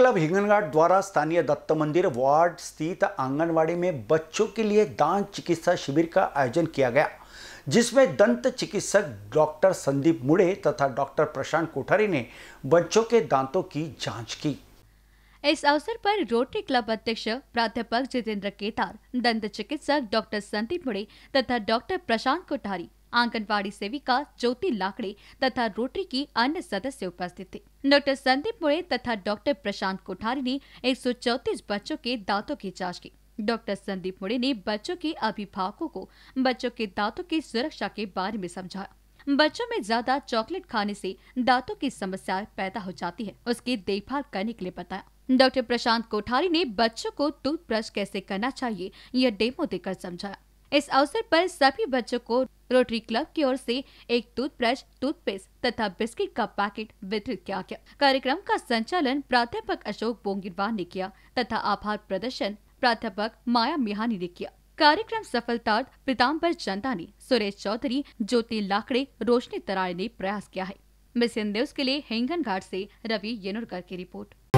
club Hinganghat द्वारा स्थानीय दत्त मंदिर वार्ड स्थित आंगनवाड़ी में बच्चों के लिए दांत चिकित्सा शिविर का आयोजन किया गया जिसमें दंत चिकित्सक डॉक्टर संदीप मुड़े तथा डॉक्टर प्रशांत कोठारी ने बच्चों के दांतों की जांच की इस अवसर पर रोटरी क्लब अध्यक्ष प्राध्यापक जितेंद्र केतार दंत चिकित्सक डॉक्टर संदीप मुड़े तथा डॉक्टर प्रशांत कोठारी आंगनबाड़ी सेविका ज्योति लाकड़े तथा रोटरी की अन्य सदस्य उपस्थित थे डॉक्टर संदीप मुड़े तथा डॉक्टर प्रशांत कोठारी ने एक बच्चों के दांतों की जाँच की डॉक्टर संदीप मुड़े ने बच्चों के अभिभावकों को बच्चों के दांतों की सुरक्षा के बारे में समझाया बच्चों में ज्यादा चॉकलेट खाने से दांतों की समस्या पैदा हो जाती है उसकी देखभाल करने के लिए बताया डॉक्टर प्रशांत कोठारी ने बच्चों को टूथ ब्रश कैसे करना चाहिए यह डेमो देकर समझाया इस अवसर पर सभी बच्चों को रोटरी क्लब की ओर से एक टूथब्रश टूथपेस्ट तथा बिस्किट का पैकेट वितरित किया गया कार्यक्रम का संचालन प्राध्यापक अशोक बोंगिरवार ने किया तथा आभार प्रदर्शन प्राध्यापक माया मिहानी ने किया कार्यक्रम सफलता पीताम्बर जनता ने सुरेश चौधरी ज्योति लाकड़े रोशनी तराय ने प्रयास किया है मिस न्यूज के लिए हेंगन घाट ऐसी रवि येनुरकर की रिपोर्ट